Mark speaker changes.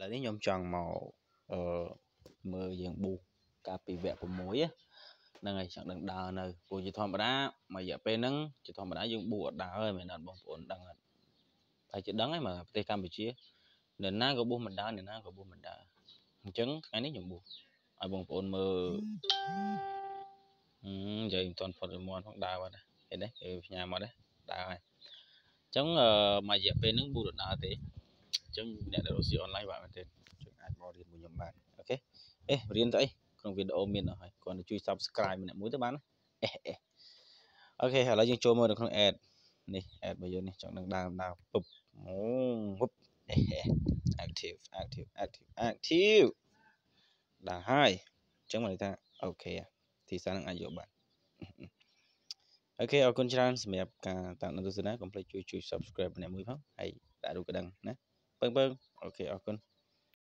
Speaker 1: ឥឡូវនេះខ្ញុំចង់មកអឺមើលយើងប៊ូកាលពីវគ្គ6ហ្នឹងហើយចង់ដឹងដើរនៅព្រោះជាធម្មតាមួយរយៈពេលហ្នឹងជាធម្មតាយើងប៊ូអត់ដើរហើយមែនអត់បងប្អូនដឹងអត់ហើយជាដឹងហើយមកប្រទេសកម្ពុជានៅណាក៏ប៊ូមិនដើរនៅណាក៏ប៊ូមិនដើរអញ្ចឹងថ្ងៃនេះខ្ញុំប៊ូឲ្យបងប្អូនមើលអឺនិយាយមិនទាន់ផុតរមាត់ផងដើរបាត់ឃើញទេគេផ្ញើមកដែរដើរហើយអញ្ចឹងមួយរយៈពេលហ្នឹងប៊ូដដើរទេចឹងអ្នកដែលរកស៊ីអនឡាញបាទមែនទេជួយអាចមករៀនមួយខ្ញុំបានអូខេអេរៀនទៅអីក្នុងវីដេអូមានអស់ហើយគ្រាន់តែជួយ subscribe ម្នាក់មួយទៅបានអេអេអូខេឥឡូវយើងចូលមើលនៅក្នុង ad នេះ ad របស់យើងនេះចង់នឹងដើមដើមពឹបអូវឹប active active active active ដល់ហើយអញ្ចឹងមកន័យថាអូខេទីសានឹងអាចយកបានអូខេអរគុណច្រើនសម្រាប់ការតាមដានទស្សនាកុំភ្លេចជួយជួយ subscribe ម្នាក់មួយផងហើយដាក់រូបកណ្ដឹងណាពឹងពឹងអូខេអរគុណ